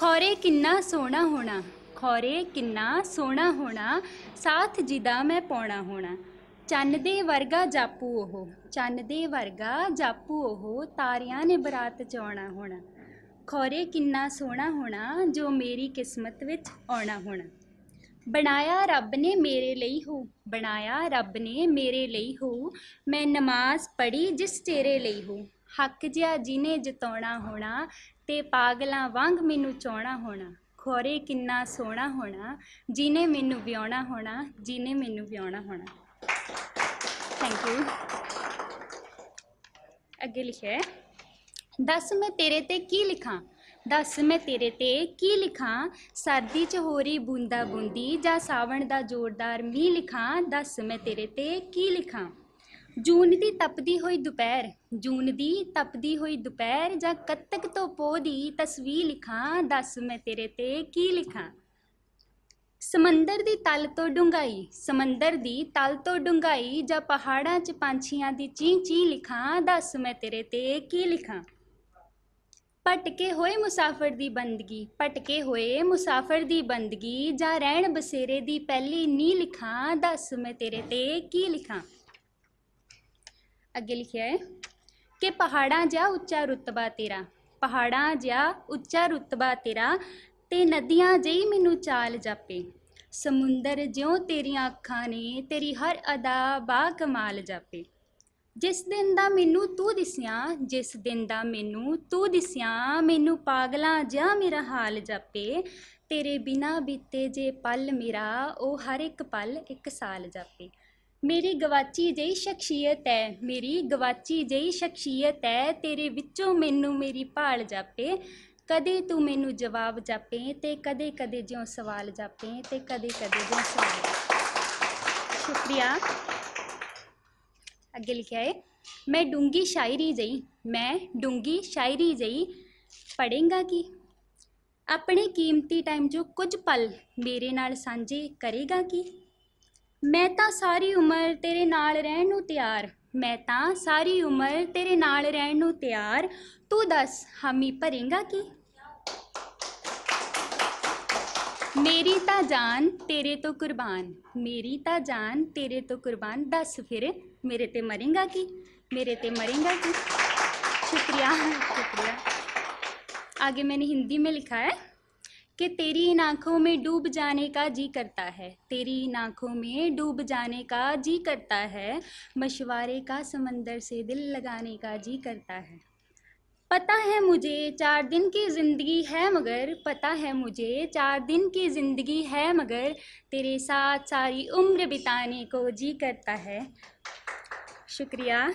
ਖੋਰੇ ਕਿੰਨਾ ਸੋਹਣਾ ਹੋਣਾ ਖੋਰੇ ਕਿੰਨਾ ਸੋਹਣਾ ਹੋਣਾ ਸਾਥ ਜਿਦਾ ਮੈਂ ਪਾਉਣਾ ਹੋਣਾ ਚੰਨ ਦੇ ਵਰਗਾ ਜਾਪੂ ਉਹ ਚੰਨ ਦੇ ਵਰਗਾ ਜਾਪੂ ਉਹ ਤਾਰਿਆਂ ਨੇ ਬਰਾਤ ਚਾਉਣਾ ਹੋਣਾ ਖੋਰੇ ਕਿੰਨਾ ਸੋਹਣਾ ਹੋਣਾ ਜੋ ਮੇਰੀ ਕਿਸਮਤ ਵਿੱਚ ਆਉਣਾ ਹੋਣਾ ਬਣਾਇਆ ਰੱਬ ਨੇ ਮੇਰੇ ਲਈ ਹੋ ਬਣਾਇਆ ਰੱਬ ਨੇ ਮੇਰੇ ਲਈ ਹੋ ਮੈਂ ਨਮਾਜ਼ ਪੜੀ ਜਿਸ ਤੇਰੇ ਲਈ ਹੋ ਹੱਕ ਜਿਆ ਜਿਨੇ ਜਿਤਾਉਣਾ ਹੋਣਾ ਤੇ ਪਾਗਲਾਂ ਵਾਂਗ ਮੈਨੂੰ ਚੋਣਾ ਹੋਣਾ ਖੋਰੇ ਕਿੰਨਾ ਸੋਹਣਾ ਹੋਣਾ ਜਿਨੇ ਮੈਨੂੰ ਵਿਆਉਣਾ ਹੋਣਾ ਜਿਨੇ ਮੈਨੂੰ ਵਿਆਉਣਾ ਹੋਣਾ ਥੈਂਕ ਯੂ ਅੱਗੇ ਲਿਖਿਆ ਦੱਸ ਮੈਂ ਤੇਰੇ ਤੇ ਕੀ ਲਿਖਾਂ ਦੱਸ ਮੈਂ ਤੇਰੇ ਤੇ ਕੀ ਲਿਖਾਂ ਸਰਦੀ ਚ ਹੋ ਰਹੀ ਬੂੰਦਾ ਬੂੰਦੀ ਜਾਂ ਸਾਵਣ ਦਾ ਜ਼ੋਰਦਾਰ ਮੀਂਹ ਲਿਖਾਂ ਦੱਸ ਮੈਂ ਤੇਰੇ ਤੇ ਕੀ ਲਿਖਾਂ ਜੂਨ ਦੀ ਤਪਦੀ ਹੋਈ ਦੁਪਹਿਰ ਜੂਨ ਦੀ ਤਪਦੀ ਹੋਈ ਦੁਪਹਿਰ ਜਾਂ ਕੱਤਕ ਤੋਂ ਪੋ ਦੀ ਤਸਵੀਰ ਲਿਖਾਂ ਦੱਸ ਮੈਂ ਤੇਰੇ ਤੇ ਕੀ ਲਿਖਾਂ ਸਮੁੰਦਰ ਦੀ ਤਲ ਤੋਂ ਡੁੰਗਾਈ ਸਮੁੰਦਰ ਦੀ ਤਲ ਤੋਂ ਡੁੰਗਾਈ ਜਾਂ ਪਹਾੜਾਂ 'ਚ ਪੰਛੀਆਂ ਦੀ ਚੀਂ ਚੀਂ ਲਿਖਾਂ ਦੱਸ ਮੈਂ ਤੇਰੇ ਤੇ ਕੀ ਲਿਖਾਂ ਪਟਕੇ ਹੋਏ ਮੁਸਾਫਰ ਦੀ ਬੰਦਗੀ ਪਟਕੇ ਹੋਏ ਮੁਸਾਫਰ ਦੀ ਬੰਦਗੀ ਜਾਂ ਰਹਿਣ ਬਸੇਰੇ ਦੀ ਪਹਿਲੀ ਨੀ ਲਿਖਾਂ ਦੱਸ ਮੈਂ ਤੇਰੇ ਤੇ ਕੀ ਲਿਖਾਂ ਅੱਗੇ ਲਿਖਿਆ ਹੈ ਕਿ ਪਹਾੜਾਂ ਜਿਹਾ ਉੱਚਾ ਰੁਤਬਾ ਤੇਰਾ ਪਹਾੜਾਂ ਜਿਹਾ ਉੱਚਾ ਰੁਤਬਾ ਤੇਰਾ ਤੇ ਨਦੀਆਂ ਜਈ ਮੈਨੂੰ ਚਾਲ ਜਾਪੇ ਸਮੁੰਦਰ ਜਿਉਂ ਤੇਰੀਆਂ ਅੱਖਾਂ ਨੇ ਤੇਰੀ ਹਰ ਅਦਾ ਬਾ ਕਮਾਲ ਜਾਪੇ ਜਿਸ ਦਿਨ ਦਾ ਮੈਨੂੰ ਤੂੰ ਦਿਸਿਆ ਜਿਸ ਦਿਨ ਦਾ ਮੈਨੂੰ ਤੂੰ ਦਿਸਿਆ ਮੈਨੂੰ ਪਾਗਲਾ ਜਾਂ ਮੇਰਾ ਹਾਲ ਜਾਪੇ ਤੇਰੇ ਬਿਨਾ ਬੀਤੇ ਜੇ ਪਲ ਮੇਰਾ ਉਹ ਹਰ ਇੱਕ ਪਲ ਇੱਕ ਸਾਲ ਜਾਪੇ ਮੇਰੀ ਗਵਾਚੀ ਜਈ ਸ਼ਖਸੀਅਤ ਹੈ ਮੇਰੀ ਗਵਾਚੀ ਜਈ ਸ਼ਖਸੀਅਤ ਹੈ ਤੇਰੇ ਵਿੱਚੋਂ ਮੈਨੂੰ ਮੇਰੀ ਭਾਲ ਜਾਪੇ ਕਦੇ ਤੂੰ ਮੈਨੂੰ ਜਵਾਬ ਜਾਪੇ ਤੇ ਕਦੇ ਕਦੇ ਜਿਉਂ ਸਵਾਲ ਜਾਪੇ ਤੇ ਕਦੇ ਕਦੇ ਜਿਉਂ ਸਵਾਲ ਸ਼ੁਕਰੀਆ ਅੱਗੇ ਲਿਖਿਆ ਹੈ ਮੈਂ ਡੂੰਗੀ ਸ਼ਾਇਰੀ ਜਈ ਮੈਂ ਡੂੰਗੀ ਸ਼ਾਇਰੀ ਜਈ ਪੜੇਗਾ ਕੀ ਆਪਣੇ ਕੀਮਤੀ ਟਾਈਮ ਜੋ ਕੁਝ ਪਲ ਮੇਰੇ ਨਾਲ ਸਾਂਝੇ ਕਰੇਗਾ ਕੀ मैं ता सारी उम्र तेरे नाल रहन ਨੂੰ मैं ता सारी उम्र तेरे नाल रहन तैयार तू दस हामी भरेगा की मेरी ता जान तेरे तो कुर्बान मेरी ता जान तेरे तो कुर्बान दस फिर मेरे ते मरेगा की मेरे ते मरेगा की शुक्रिया शुक्रिया आगे मैंने हिंदी में लिखा है कि तेरी इन आँखों में डूब जाने का जी करता है तेरी इन आँखों में डूब जाने का जी करता है मशवरे का समंदर से दिल लगाने का जी करता है पता है मुझे चार दिन की ज़िंदगी है मगर पता है मुझे चार दिन की ज़िंदगी है मगर तेरे साथ सारी उम्र बिताने को जी करता है शुक्रिया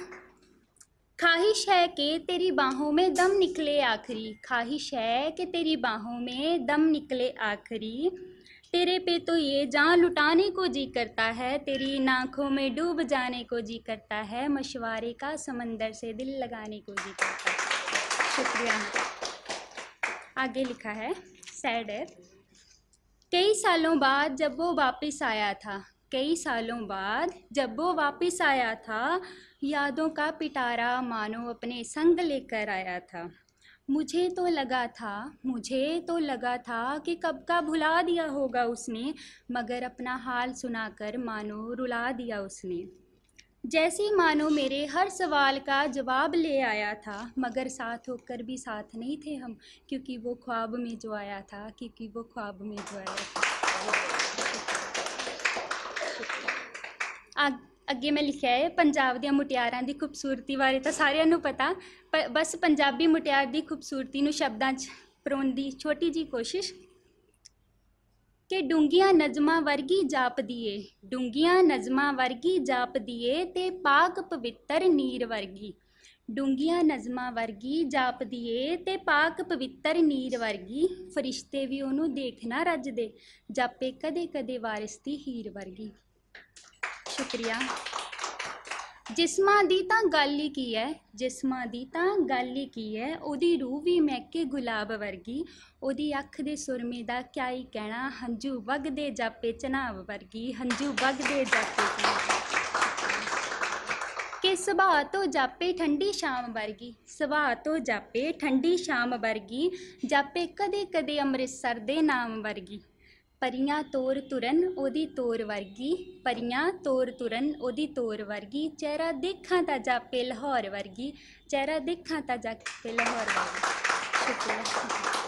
ख्वाहिश है कि तेरी बाहों में दम निकले आखिरी ख्वाहिश है कि तेरी बाहों में दम निकले आखिरी तेरे पे तो ये जान लुटाने को जी करता है तेरी नाखों में डूब जाने को जी करता है मशवारे का समंदर से दिल लगाने को जी करता है शुक्रिया आगे लिखा है सैड है कई सालों बाद जब वो वापस आया था कई सालों बाद जब वो वापस आया था यादों का पिटारा मानो अपने संग लेकर आया था मुझे तो लगा था मुझे तो लगा था कि कब का भुला दिया होगा उसने मगर अपना हाल सुनाकर मानो रुला दिया उसने जैसी मानो मेरे हर सवाल का जवाब ले आया था मगर साथ होकर भी साथ नहीं थे हम क्योंकि वो ख्वाब में जो आया था क्योंकि वो ख्वाब में जो आया था ਅੱਗੇ ਮੈਂ ਲਿਖਿਆ ਹੈ ਪੰਜਾਬ ਦੀਆਂ ਮੁਟਿਆਰਾਂ ਦੀ ਖੂਬਸੂਰਤੀ ਬਾਰੇ ਤਾਂ ਸਾਰਿਆਂ ਨੂੰ ਪਤਾ ਪਰ ਬਸ ਪੰਜਾਬੀ ਮੁਟਿਆਰ ਦੀ ਖੂਬਸੂਰਤੀ ਨੂੰ ਸ਼ਬਦਾਂ 'ਚ ਪਰੋਣ ਦੀ ਛੋਟੀ ਜੀ ਕੋਸ਼ਿਸ਼ ਕਿ ਡੂੰਗੀਆਂ ਨਜ਼ਮਾਂ ਵਰਗੀ ਜਾਪਦੀ ਏ ਡੂੰਗੀਆਂ ਨਜ਼ਮਾਂ ਵਰਗੀ ਜਾਪਦੀ ਏ ਤੇ ਪਾਕ ਪਵਿੱਤਰ ਨੀਰ ਵਰਗੀ ਡੂੰਗੀਆਂ ਨਜ਼ਮਾਂ ਵਰਗੀ ਜਾਪਦੀ ਏ ਤੇ ਪਾਕ ਪਵਿੱਤਰ ਨੀਰ ਵਰਗੀ ਫਰਿਸ਼ਤੇ ਵੀ ਉਹਨੂੰ ਦੇਖਣਾ ਰੱਜਦੇ ਜਾਪੇ ਕਦੇ ਕਦੇ ਵਾਰਿਸ ਦੀ ਹੀਰ ਵਰਗੀ ਸ਼ੁਕਰੀਆ ਜਿਸਮਾਂ ਦੀ ਤਾਂ ਗੱਲ ਹੀ ਕੀ ਹੈ ਜਿਸਮਾਂ ਦੀ ਤਾਂ ਗੱਲ ਹੀ ਕੀ ਹੈ ਉਹਦੀ ਰੂਹ ਵੀ ਮਹਿਕੇ ਗੁਲਾਬ ਵਰਗੀ ਉਹਦੀ ਅੱਖ ਦੇ ਸੁਰਮੇ ਦਾ ਕਿਆ ਹੀ ਕਹਿਣਾ ਹੰਝੂ ਵਗਦੇ ਜਾਪੇ ਚਨਾਵ ਵਰਗੀ ਹੰਝੂ ਵਗਦੇ ਜਾਪੇ ਕੇ ਸੁਭਾਅ ਤੋਂ ਜਾਪੇ ਠੰਡੀ ਸ਼ਾਮ ਵਰਗੀ ਸੁਭਾਅ ਤੋਂ ਜਾਪੇ ਠੰਡੀ ਸ਼ਾਮ ਵਰਗੀ ਜਾਪੇ ਕਦੇ ਕਦੇ ਅੰਮ੍ਰਿਤਸਰ ਦੇ ਨਾਮ ਵਰਗੀ परियां तोर तुरन ओदी तोर वर्गी परियां तोर तुरन ओदी तोर वर्गी चेहरा देखा ता जापे लाहौर वर्गी चेहरा देखा ता जापे लाहौर वर्गी शुक्रिया